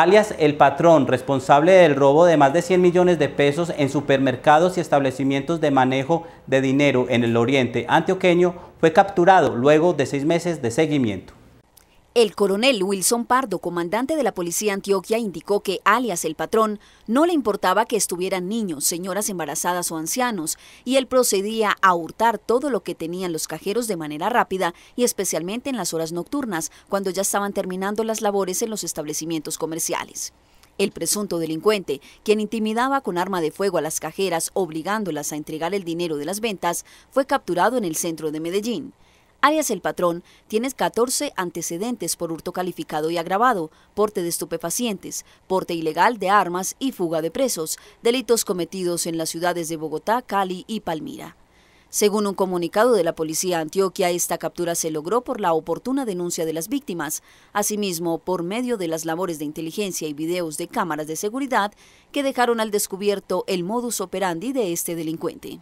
alias el patrón responsable del robo de más de 100 millones de pesos en supermercados y establecimientos de manejo de dinero en el oriente antioqueño, fue capturado luego de seis meses de seguimiento. El coronel Wilson Pardo, comandante de la policía Antioquia, indicó que, alias el patrón, no le importaba que estuvieran niños, señoras embarazadas o ancianos, y él procedía a hurtar todo lo que tenían los cajeros de manera rápida y especialmente en las horas nocturnas, cuando ya estaban terminando las labores en los establecimientos comerciales. El presunto delincuente, quien intimidaba con arma de fuego a las cajeras obligándolas a entregar el dinero de las ventas, fue capturado en el centro de Medellín. Arias el patrón, tiene 14 antecedentes por hurto calificado y agravado, porte de estupefacientes, porte ilegal de armas y fuga de presos, delitos cometidos en las ciudades de Bogotá, Cali y Palmira. Según un comunicado de la Policía Antioquia, esta captura se logró por la oportuna denuncia de las víctimas, asimismo por medio de las labores de inteligencia y videos de cámaras de seguridad que dejaron al descubierto el modus operandi de este delincuente.